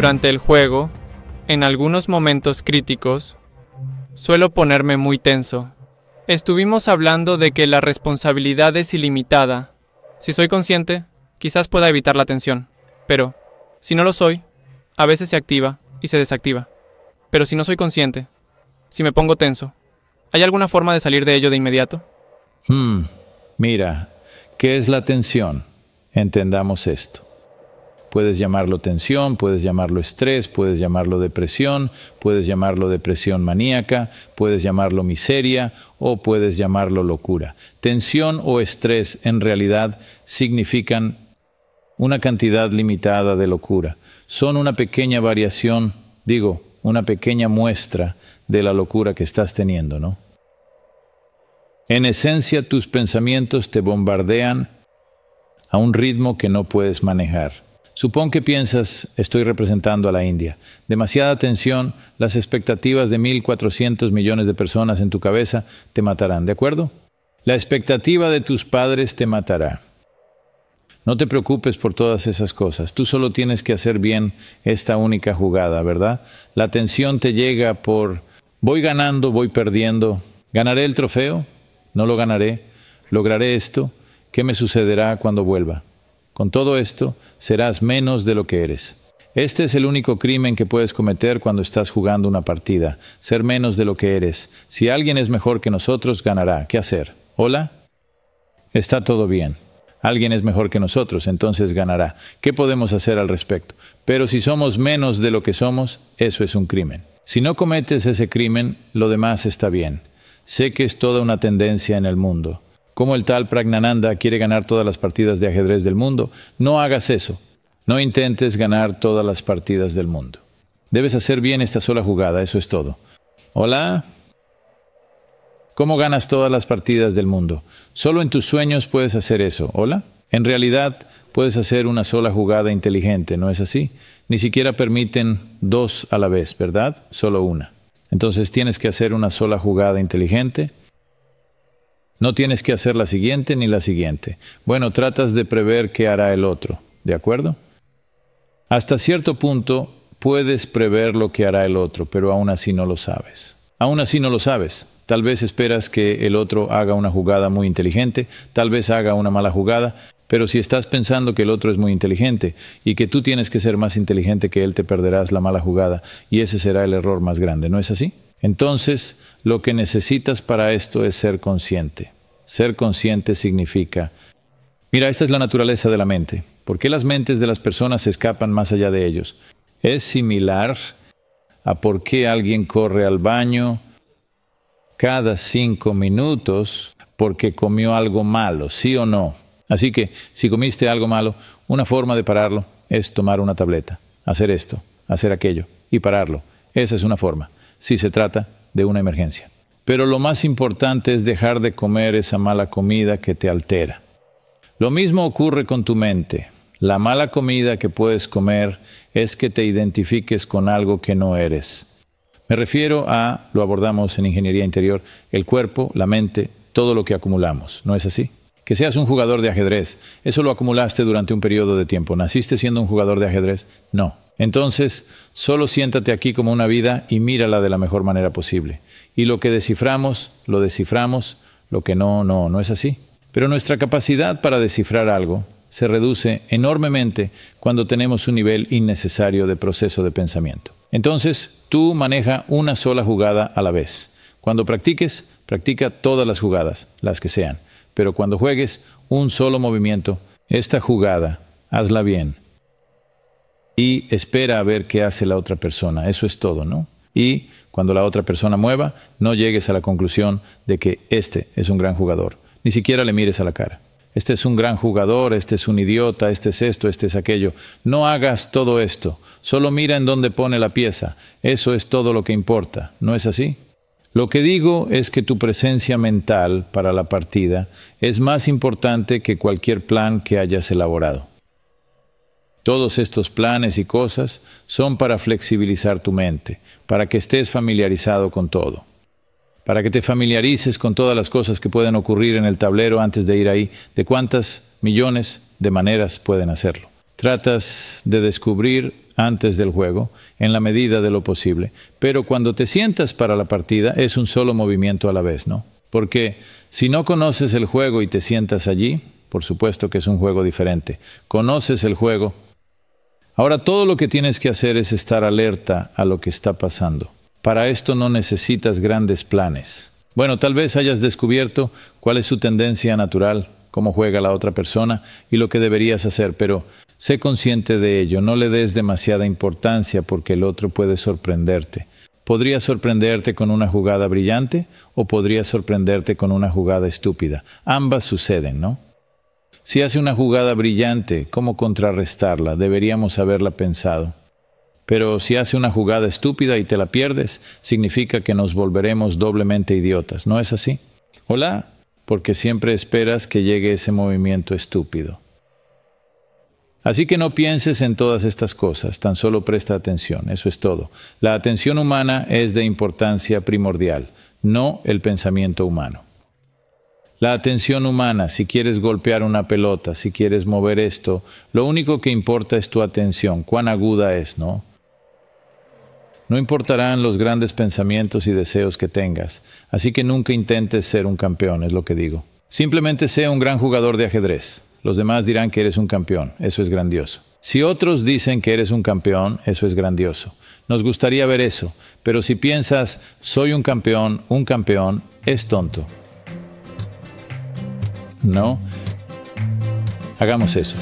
Durante el juego, en algunos momentos críticos, suelo ponerme muy tenso. Estuvimos hablando de que la responsabilidad es ilimitada. Si soy consciente, quizás pueda evitar la tensión, pero si no lo soy, a veces se activa y se desactiva. Pero si no soy consciente, si me pongo tenso, ¿hay alguna forma de salir de ello de inmediato? Hmm, mira, ¿qué es la tensión? Entendamos esto. Puedes llamarlo tensión, puedes llamarlo estrés, puedes llamarlo depresión, puedes llamarlo depresión maníaca, puedes llamarlo miseria o puedes llamarlo locura. Tensión o estrés en realidad significan una cantidad limitada de locura. Son una pequeña variación, digo, una pequeña muestra de la locura que estás teniendo, ¿no? En esencia, tus pensamientos te bombardean a un ritmo que no puedes manejar. Supón que piensas, estoy representando a la India. Demasiada tensión, las expectativas de 1.400 millones de personas en tu cabeza te matarán, ¿de acuerdo? La expectativa de tus padres te matará. No te preocupes por todas esas cosas, tú solo tienes que hacer bien esta única jugada, ¿verdad? La tensión te llega por, voy ganando, voy perdiendo, ganaré el trofeo, no lo ganaré, lograré esto, ¿qué me sucederá cuando vuelva? Con todo esto, serás menos de lo que eres. Este es el único crimen que puedes cometer cuando estás jugando una partida, ser menos de lo que eres. Si alguien es mejor que nosotros, ganará. ¿Qué hacer? ¿Hola? Está todo bien. Alguien es mejor que nosotros, entonces ganará. ¿Qué podemos hacer al respecto? Pero si somos menos de lo que somos, eso es un crimen. Si no cometes ese crimen, lo demás está bien. Sé que es toda una tendencia en el mundo. Como el tal Pragnananda quiere ganar todas las partidas de ajedrez del mundo. No hagas eso. No intentes ganar todas las partidas del mundo. Debes hacer bien esta sola jugada, eso es todo. Hola. ¿Cómo ganas todas las partidas del mundo? Solo en tus sueños puedes hacer eso. Hola. En realidad, puedes hacer una sola jugada inteligente, ¿no es así? Ni siquiera permiten dos a la vez, ¿verdad? Solo una. Entonces tienes que hacer una sola jugada inteligente no tienes que hacer la siguiente ni la siguiente. Bueno, tratas de prever qué hará el otro, ¿de acuerdo? Hasta cierto punto puedes prever lo que hará el otro, pero aún así no lo sabes. Aún así no lo sabes. Tal vez esperas que el otro haga una jugada muy inteligente, tal vez haga una mala jugada, pero si estás pensando que el otro es muy inteligente y que tú tienes que ser más inteligente que él, te perderás la mala jugada y ese será el error más grande, ¿no es así? Entonces, lo que necesitas para esto es ser consciente. Ser consciente significa, mira, esta es la naturaleza de la mente. ¿Por qué las mentes de las personas se escapan más allá de ellos? Es similar a por qué alguien corre al baño cada cinco minutos porque comió algo malo, sí o no. Así que si comiste algo malo, una forma de pararlo es tomar una tableta, hacer esto, hacer aquello y pararlo. Esa es una forma si se trata de una emergencia. Pero lo más importante es dejar de comer esa mala comida que te altera. Lo mismo ocurre con tu mente. La mala comida que puedes comer es que te identifiques con algo que no eres. Me refiero a, lo abordamos en ingeniería interior, el cuerpo, la mente, todo lo que acumulamos. ¿No es así? Que seas un jugador de ajedrez, eso lo acumulaste durante un periodo de tiempo. ¿Naciste siendo un jugador de ajedrez? No, entonces, solo siéntate aquí como una vida y mírala de la mejor manera posible. Y lo que desciframos, lo desciframos, lo que no, no, no es así. Pero nuestra capacidad para descifrar algo se reduce enormemente cuando tenemos un nivel innecesario de proceso de pensamiento. Entonces, tú maneja una sola jugada a la vez. Cuando practiques, practica todas las jugadas, las que sean. Pero cuando juegues, un solo movimiento. Esta jugada, hazla bien y espera a ver qué hace la otra persona. Eso es todo, ¿no? Y cuando la otra persona mueva, no llegues a la conclusión de que este es un gran jugador. Ni siquiera le mires a la cara. Este es un gran jugador, este es un idiota, este es esto, este es aquello. No hagas todo esto. Solo mira en dónde pone la pieza. Eso es todo lo que importa. ¿No es así? Lo que digo es que tu presencia mental para la partida es más importante que cualquier plan que hayas elaborado. Todos estos planes y cosas son para flexibilizar tu mente, para que estés familiarizado con todo, para que te familiarices con todas las cosas que pueden ocurrir en el tablero antes de ir ahí, de cuántas millones de maneras pueden hacerlo. Tratas de descubrir antes del juego, en la medida de lo posible, pero cuando te sientas para la partida es un solo movimiento a la vez, ¿no? Porque si no conoces el juego y te sientas allí, por supuesto que es un juego diferente. Conoces el juego Ahora todo lo que tienes que hacer es estar alerta a lo que está pasando. Para esto no necesitas grandes planes. Bueno, tal vez hayas descubierto cuál es su tendencia natural, cómo juega la otra persona y lo que deberías hacer, pero sé consciente de ello, no le des demasiada importancia porque el otro puede sorprenderte. Podría sorprenderte con una jugada brillante o podría sorprenderte con una jugada estúpida. Ambas suceden, ¿no? Si hace una jugada brillante, ¿cómo contrarrestarla? Deberíamos haberla pensado. Pero si hace una jugada estúpida y te la pierdes, significa que nos volveremos doblemente idiotas, ¿no es así? Hola, porque siempre esperas que llegue ese movimiento estúpido. Así que no pienses en todas estas cosas, tan solo presta atención, eso es todo. La atención humana es de importancia primordial, no el pensamiento humano. La atención humana, si quieres golpear una pelota, si quieres mover esto, lo único que importa es tu atención, cuán aguda es, ¿no? No importarán los grandes pensamientos y deseos que tengas, así que nunca intentes ser un campeón, es lo que digo. Simplemente sé un gran jugador de ajedrez. Los demás dirán que eres un campeón, eso es grandioso. Si otros dicen que eres un campeón, eso es grandioso. Nos gustaría ver eso, pero si piensas, soy un campeón, un campeón, es tonto. ¿no? Hagamos eso.